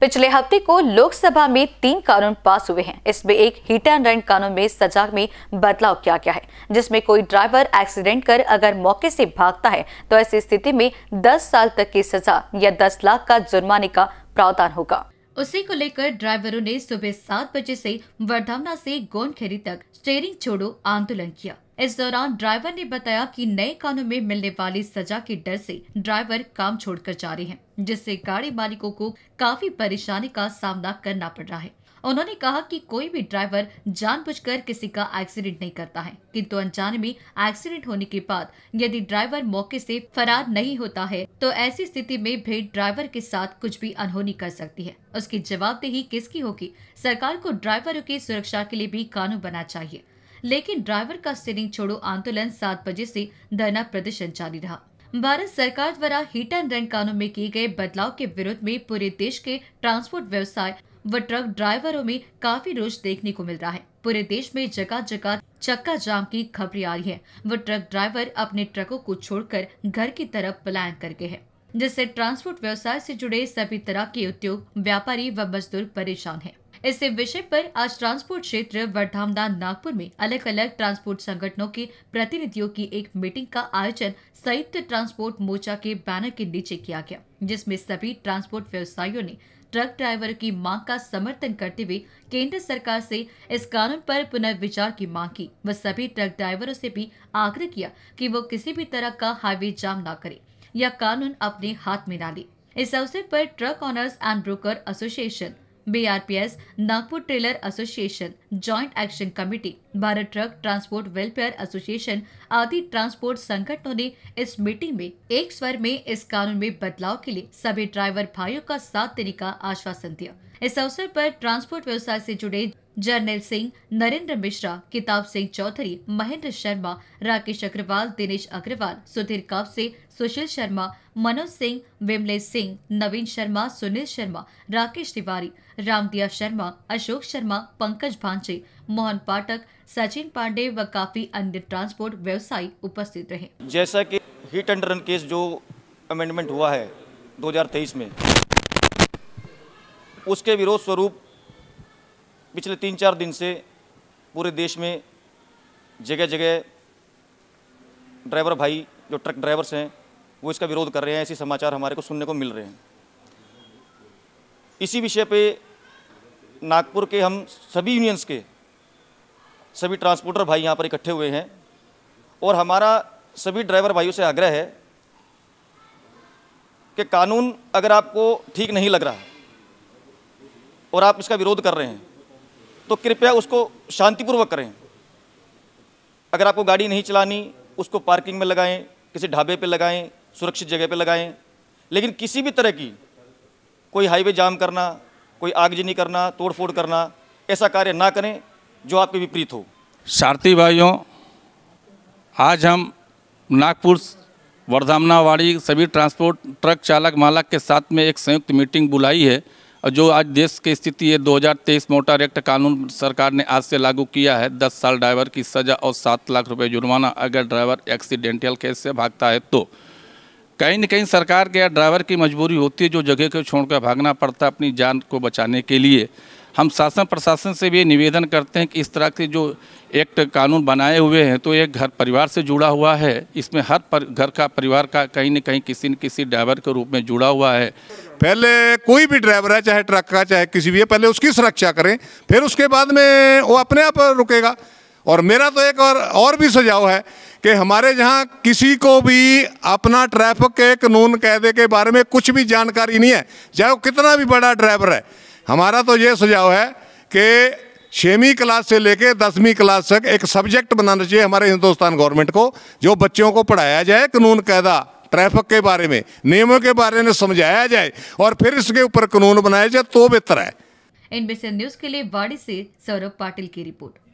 पिछले हफ्ते को लोकसभा में तीन कानून पास हुए हैं इसमें एक हिट एंड रन कानून में सजा में बदलाव किया गया है जिसमें कोई ड्राइवर एक्सीडेंट कर अगर मौके से भागता है तो ऐसी स्थिति में 10 साल तक की सजा या 10 लाख का जुर्माने का प्रावधान होगा उसी को लेकर ड्राइवरों ने सुबह सात बजे ऐसी वर्धावना ऐसी गोनखेरी तक स्टेयरिंग छोड़ो आंदोलन किया इस दौरान ड्राइवर ने बताया कि नए कानून में मिलने वाली सजा के डर से ड्राइवर काम छोड़कर जा रहे हैं जिससे गाड़ी मालिकों को काफी परेशानी का सामना करना पड़ रहा है उन्होंने कहा कि कोई भी ड्राइवर जानबूझकर किसी का एक्सीडेंट नहीं करता है किंतु अनजाने में एक्सीडेंट होने के बाद यदि ड्राइवर मौके से फरार नहीं होता है तो ऐसी स्थिति में भी ड्राइवर के साथ कुछ भी अनहोनी कर सकती है उसकी जवाबदेही किसकी होगी सरकार को ड्राइवरों की सुरक्षा के लिए भी कानून बना चाहिए लेकिन ड्राइवर का स्टेरिंग छोड़ो आंदोलन सात बजे से धरना प्रदर्शन जारी रहा भारत सरकार द्वारा हिट एंड रन कानून में किए गए बदलाव के विरोध में पूरे देश के ट्रांसपोर्ट व्यवसाय व ट्रक ड्राइवरों में काफी रोष देखने को मिल रहा है पूरे देश में जगह जगह चक्का जाम की खबरें आ रही है वो ट्रक ड्राइवर अपने ट्रकों को छोड़कर घर की तरफ पलायन कर गए हैं जिससे ट्रांसपोर्ट व्यवसाय से जुड़े सभी तरह के उद्योग व्यापारी व मजदूर परेशान हैं। इस विषय पर आज ट्रांसपोर्ट क्षेत्र वर्धामदान नागपुर में अलग अलग ट्रांसपोर्ट संगठनों के प्रतिनिधियों की एक मीटिंग का आयोजन संयुक्त ट्रांसपोर्ट मोर्चा के बैनर के नीचे किया गया जिसमें सभी ट्रांसपोर्ट व्यवसायियों ने ट्रक ड्राइवर की मांग का समर्थन करते हुए केंद्र सरकार से इस कानून पर पुनर्विचार की मांग की व सभी ट्रक ड्राइवरों से भी आग्रह किया कि वो किसी भी तरह का हाईवे जाम न करे या कानून अपने हाथ में डाले इस अवसर पर truck owners and broker association BRPS Nagpur trailer association joint action committee Bharat truck transport welfare association आदि ट्रांसपोर्ट संगठनों ने इस मीटिंग में एक स्वर में इस कानून में बदलाव के लिए सभी ड्राइवर भाइयों का साथ देने का आश्वासन दिया इस अवसर पर ट्रांसपोर्ट व्यवसाय से जुड़े जर्नैल सिंह नरेंद्र मिश्रा किताब सिंह चौधरी महेंद्र शर्मा राकेश अग्रवाल दिनेश अग्रवाल सुधीर कावसे सुशील शर्मा मनोज सिंह विमलेश सिंह नवीन शर्मा सुनील शर्मा राकेश तिवारी रामदिया शर्मा अशोक शर्मा पंकज भांचे मोहन पाठक सचिन पांडे व काफी अन्य ट्रांसपोर्ट व्यवसायी उपस्थित रहे जैसा कि हिट एंड रन केस जो अमेंडमेंट हुआ है 2023 में उसके विरोध स्वरूप पिछले तीन चार दिन से पूरे देश में जगह जगह ड्राइवर भाई जो ट्रक ड्राइवर्स हैं वो इसका विरोध कर रहे हैं ऐसे समाचार हमारे को सुनने को मिल रहे हैं इसी विषय पे नागपुर के हम सभी यूनियंस के सभी ट्रांसपोर्टर भाई यहाँ पर इकट्ठे हुए हैं और हमारा सभी ड्राइवर भाइयों से आग्रह है कि कानून अगर आपको ठीक नहीं लग रहा और आप इसका विरोध कर रहे हैं तो कृपया उसको शांतिपूर्वक करें अगर आपको गाड़ी नहीं चलानी उसको पार्किंग में लगाएं किसी ढाबे पे लगाएं सुरक्षित जगह पे लगाएं लेकिन किसी भी तरह की कोई हाईवे जाम करना कोई आगजनी करना तोड़फोड़ करना ऐसा कार्य ना करें जो आपके विपरीत हो सारथी भाइयों आज हम नागपुर वर्धामनावाड़ी सभी ट्रांसपोर्ट ट्रक चालक मालक के साथ में एक संयुक्त मीटिंग बुलाई है और जो आज देश की स्थिति है 2023 मोटर एक्ट कानून सरकार ने आज से लागू किया है 10 साल ड्राइवर की सज़ा और 7 लाख रुपए जुर्माना अगर ड्राइवर एक्सीडेंटल केस से भागता है तो कहीं न कहीं सरकार के या ड्राइवर की मजबूरी होती है जो जगह को छोड़कर भागना पड़ता है अपनी जान को बचाने के लिए हम शासन प्रशासन से भी निवेदन करते हैं कि इस तरह के जो एक्ट कानून बनाए हुए हैं तो एक घर परिवार से जुड़ा हुआ है इसमें हर पर घर का परिवार का कहीं न कहीं किसी न किसी ड्राइवर के रूप में जुड़ा हुआ है पहले कोई भी ड्राइवर है चाहे ट्रक का चाहे किसी भी है पहले उसकी सुरक्षा करें फिर उसके बाद में वो अपने आप रुकेगा और मेरा तो एक और और भी सुझाव है कि हमारे यहाँ किसी को भी अपना ट्रैफिक के कानून कैदे के बारे में कुछ भी जानकारी नहीं है चाहे वो कितना भी बड़ा ड्राइवर है हमारा तो ये सुझाव है कि छवीं क्लास से लेकर दसवीं क्लास तक एक सब्जेक्ट बनाना चाहिए हमारे हिंदुस्तान गवर्नमेंट को जो बच्चों को पढ़ाया जाए कानून कैदा ट्रैफिक के बारे में नियमों के बारे में समझाया जाए और फिर इसके ऊपर कानून बनाया जाए तो बेहतर है एनबीसी न्यूज के लिए वाड़ी से सौरभ पाटिल की रिपोर्ट